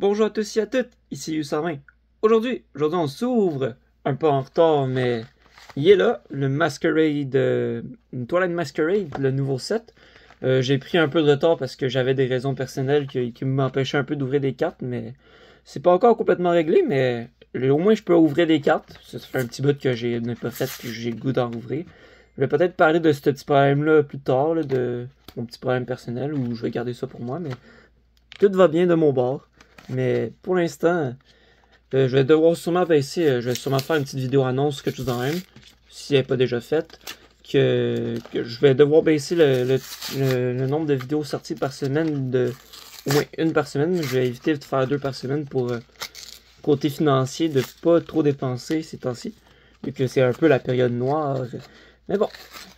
Bonjour à tous et à toutes, ici Yusarin. Aujourd'hui, aujourd'hui on s'ouvre, un peu en retard, mais il est là, le Masquerade, euh, une toilette Masquerade, le nouveau set. Euh, j'ai pris un peu de retard parce que j'avais des raisons personnelles qui, m'empêchaient un peu d'ouvrir des cartes, mais c'est pas encore complètement réglé, mais au moins je peux ouvrir des cartes. Ça fait un petit bout que j'ai pas fait, que j'ai le goût d'en ouvrir. Je vais peut-être parler de ce petit problème-là plus tard, de mon petit problème personnel, où je vais garder ça pour moi, mais tout va bien de mon bord. Mais pour l'instant, euh, je vais devoir sûrement baisser, euh, je vais sûrement faire une petite vidéo annonce, que chose en même, si elle n'est pas déjà faite, que, je vais devoir baisser le, nombre de vidéos sorties par semaine de au une par semaine. Je vais éviter de faire deux par semaine pour euh, côté financier, de pas trop dépenser ces temps-ci, vu que c'est un peu la période noire. Mais bon,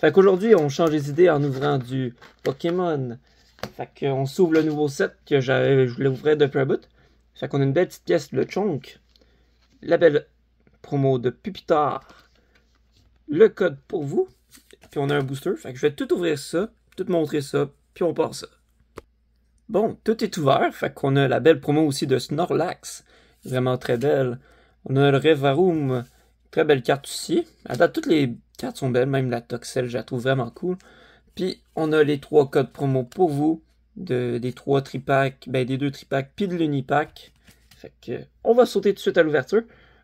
fait qu'aujourd'hui, on change les idées en ouvrant du Pokémon. Fait qu'on s'ouvre le nouveau set que je voulais ouvrir depuis un bout. Fait qu'on a une belle petite pièce le chunk, la belle promo de Pupitar, le code pour vous, puis on a un booster. Fait que je vais tout ouvrir ça, tout montrer ça, puis on part ça. Bon, tout est ouvert, fait qu'on a la belle promo aussi de Snorlax, vraiment très belle. On a le Revarum, très belle carte aussi. À date, toutes les cartes sont belles, même la Toxel, je la trouve vraiment cool. Puis on a les trois codes promo pour vous de, des trois tripacks, ben des deux tripacks, puis de l'unipack. Fait que, on va sauter tout de suite à l'ouverture.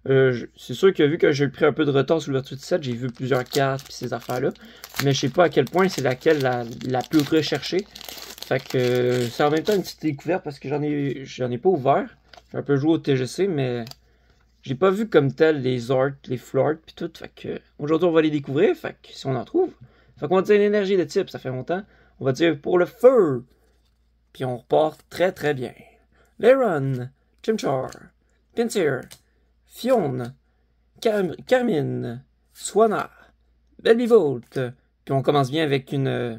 Euh, c'est sûr que vu que j'ai pris un peu de retard sur l'ouverture de set, j'ai vu plusieurs cartes puis ces affaires-là. Mais je sais pas à quel point c'est laquelle la, la, plus recherchée. Fait que c'est en même temps une petite découverte parce que j'en ai j'en ai pas ouvert. J'ai un peu joué au TGC, mais j'ai pas vu comme tel les arts, les flirts puis tout. Fait que aujourd'hui on va les découvrir. Fait que si on en trouve. Fait qu'on va dire l'énergie de type, ça fait longtemps. On va dire pour le feu. Puis on repart très très bien. Leron, Chimchar, Pinsir, Fionn, Carmine, Swana, Belbivolt. Puis on commence bien avec une euh,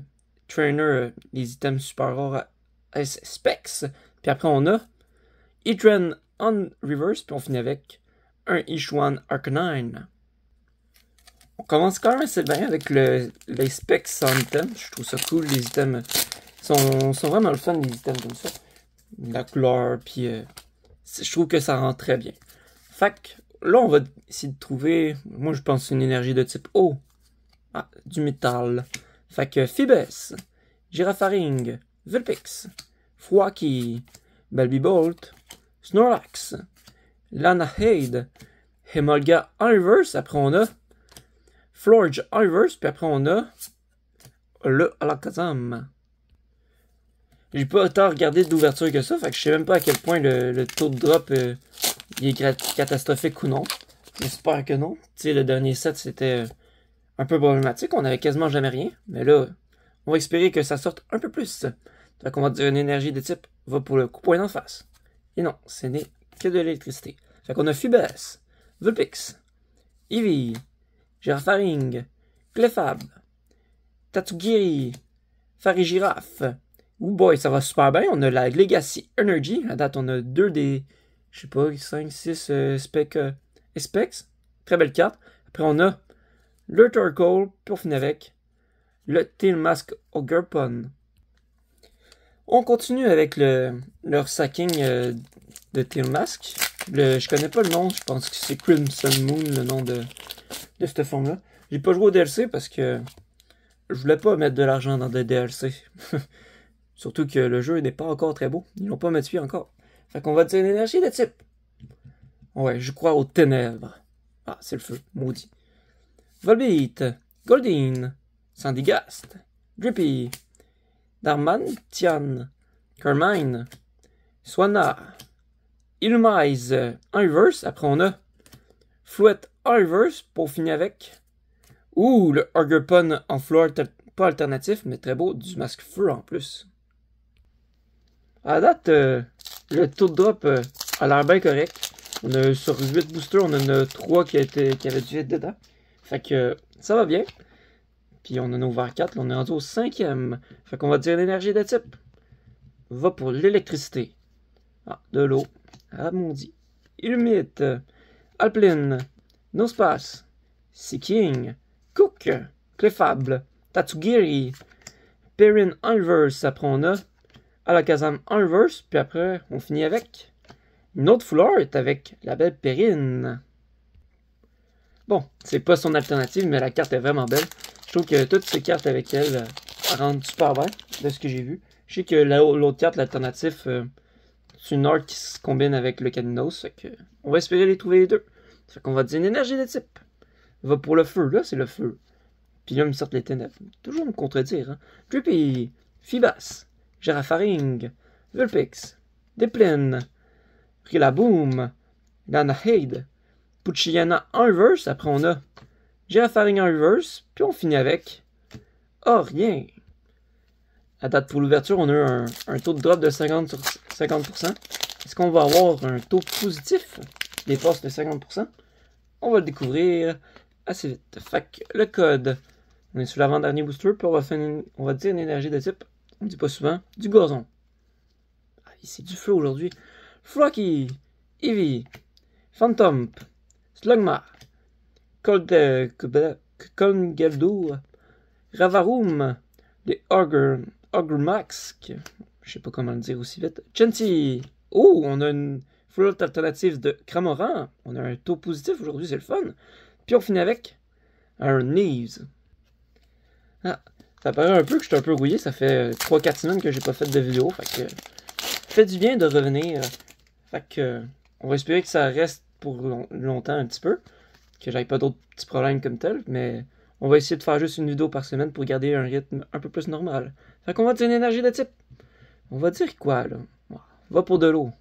trainer, les euh, items super rares specs. Puis après on a Idren on reverse, puis on finit avec un Ichuan Arcanine. On commence quand même assez bien avec le, les specs on item. Je trouve ça cool, les items sont, vraiment le fun, des items comme ça. La couleur, puis euh, je trouve que ça rend très bien. Fac, là, on va essayer de trouver, moi je pense, une énergie de type eau. Ah, du métal. Fait que Fibes, Girafaring, Vulpix, Froaki, bolt Snorlax, Lanahead. Hemolga Inverse, après on a Florge Inverse, puis après on a le Alakazam. J'ai pas autant regardé d'ouverture que ça, fait que je sais même pas à quel point le, le taux de drop euh, est catastrophique ou non. J'espère que non. Tu sais, le dernier set, c'était euh, un peu problématique. On avait quasiment jamais rien. Mais là, on va espérer que ça sorte un peu plus. Fait qu'on va dire une énergie de type va pour le coup point d'en face. Et non, ce n'est que de l'électricité. Fait qu'on a Fubas, Vulpix, Eevee, Girafaring, Clefab, Tatugiri, Farigiraffe, Ouh boy, ça va super bien. On a la Legacy Energy. À date, on a deux des, je sais pas, 5, 6 euh, specs, euh, specs. Très belle carte. Après, on a le Turkle pour finir avec le Tail Mask Ogre On continue avec le, leur sacking euh, de Tail Mask. Le, je connais pas le nom, je pense que c'est Crimson Moon, le nom de, de cette forme-là. J'ai pas joué au DLC parce que je voulais pas mettre de l'argent dans des DLC. Surtout que le jeu n'est pas encore très beau. Ils l'ont pas modifié encore. Fait qu'on va dire l'énergie de type. Ouais, je crois aux ténèbres. Ah, c'est le feu, maudit. Volbeat, Goldine, Sandigast. Drippy, Darman, Tian, Carmine, Swana, Illumise, Universe, après on a Flouette Universe pour finir avec. Ouh, le Pun en floor, pas alternatif, mais très beau, du masque feu en plus. À date, euh, le taux de drop euh, a l'air bien correct. On a, sur 8 boosters, on en a 3 qui, avaient dû être dedans. Fait que ça va bien. Puis on en a ouvert 4, là, on est rendu au cinquième. Fait qu'on va dire l'énergie de type. Va pour l'électricité. Ah, de l'eau. Ramondi. Illumite. Alpline. Nospace. Seeking. Cook. Clefable. Tatsugiri. Perrin Inverse. Après on a la Kazam reverse, puis après, on finit avec une autre flore est avec la belle Périne. Bon, c'est pas son alternative, mais la carte est vraiment belle. Je trouve que toutes ces cartes avec elle euh, rendent super bien, de ce que j'ai vu. Je sais que l'autre carte, l'alternative, euh, c'est une art qui se combine avec le Caninos. que on va espérer les trouver les deux. Fait qu'on va dire une énergie de type. Va pour le feu, là c'est le feu. Puis là, me sortent les ténèbres. Toujours me contredire, hein. Drippy, Fibas, Gerafaring, Vulpix, Deplen, Rillaboom, Lana Pucciana en reverse, après on a Gerafaring en reverse, puis on finit avec Oh rien! À date pour l'ouverture, on a eu un, taux de drop de 50 sur 50%. Est-ce qu'on va avoir un taux positif des forces de 50%? On va le découvrir assez vite. Fac le code. On est sur l'avant-dernier booster, puis on va, on va dire une énergie de type on ne dit pas souvent, du gazon. Ah, c'est du feu aujourd'hui. Frocky. Ivy, Phantom, Slugma, Colngeldo. Euh, bah, Ravarum, Ogre Max, je ne sais pas comment le dire aussi vite, Chanty, oh, on a une flotte alternative de Cramoran, on a un taux positif aujourd'hui, c'est le fun. Puis on finit avec un Neves. Ah, ça paraît un peu que je suis un peu rouillé, ça fait 3-4 euh, semaines que j'ai pas fait de vidéo, fait que fait du bien de revenir. Euh. Fait que on va espérer que ça reste pour longtemps un petit peu, que j'aille pas d'autres petits problèmes comme tel, mais on va essayer de faire juste une vidéo par semaine pour garder un rythme un peu plus normal. Fait qu'on va dire une énergie de type. On va dire quoi là Va pour de l'eau.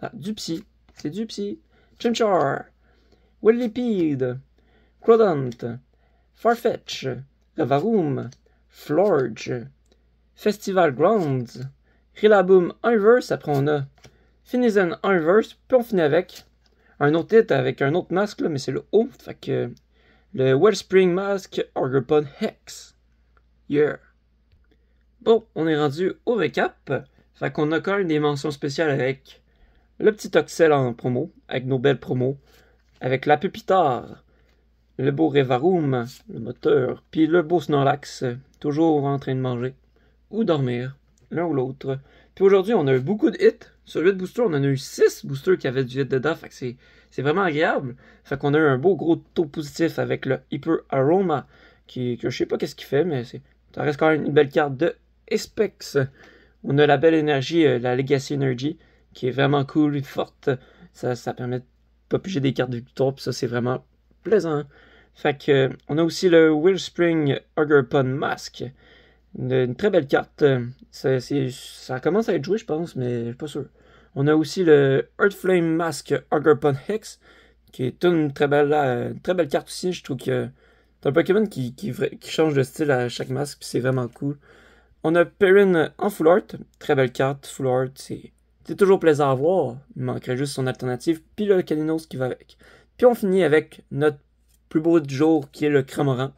Ah, du psy. C'est du psy. Chimchar. Willipede. Crodont. Farfetch. Ravarum. Florge, Festival Grounds, Rillaboom, Unverse, après on a Finizen, Unverse, puis on finit avec un autre titre avec un autre masque, mais c'est le haut, fait le Wellspring Mask Argerpod Hex. Yeah! Bon, on est rendu au récap, fait qu'on a quand même des mentions spéciales avec le petit Oxel en promo, avec nos belles promos, avec la Pupitar, le beau Revarum, le moteur, puis le beau Snorlax, toujours en train de manger ou dormir, l'un ou l'autre. Puis aujourd'hui, on a eu beaucoup de hits. Sur 8 boosters, on en a eu 6 boosters qui avaient du hit dedans. Fait que c'est vraiment agréable. Fait qu'on a un beau gros taux positif avec le Hyper Aroma, qui, que je sais pas qu'est-ce qu'il fait, mais ça reste quand même une belle carte de Espex. On a la belle énergie, euh, la Legacy Energy, qui est vraiment cool et forte. Ça, ça permet de pas piger des cartes de victoire, puis ça, c'est vraiment plaisant. Fait que, on a aussi le Willspring Auger Mask. Une, très belle carte. Ça, commence à être joué, je pense, mais je suis pas sûr. On a aussi le Earthflame Mask Auger Hex, qui est une très belle, euh, très belle carte aussi. Je trouve que c'est un Pokémon qui, change de style à chaque masque, puis c'est vraiment cool. On a Perrin en full art, très belle carte, full art, c'est toujours plaisant à voir. Il manquerait juste son alternative, puis le Kalinos qui va avec. Puis on finit avec notre plus beau du jour qui est le Cramoran.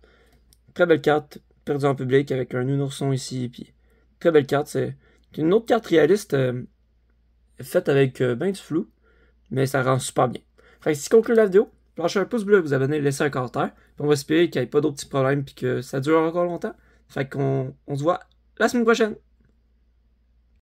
Très belle carte, perdue en public avec un nounourson ici. Puis, très belle carte. C'est une autre carte réaliste euh, faite avec euh, bien du flou, mais ça rend super bien. Fait que si conclut la vidéo, lâchez un pouce bleu, vous abonnez, laissez un commentaire. Puis on va espérer qu'il n'y ait pas d'autres petits problèmes puis que ça dure encore longtemps. Fait qu'on on se voit la semaine prochaine.